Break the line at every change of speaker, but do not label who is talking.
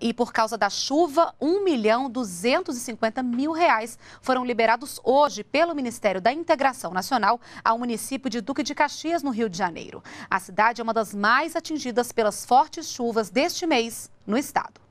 E por causa da chuva, 1 milhão 250 mil reais foram liberados hoje pelo Ministério da Integração Nacional ao município de Duque de Caxias, no Rio de Janeiro. A cidade é uma das mais atingidas pelas fortes chuvas deste mês no estado.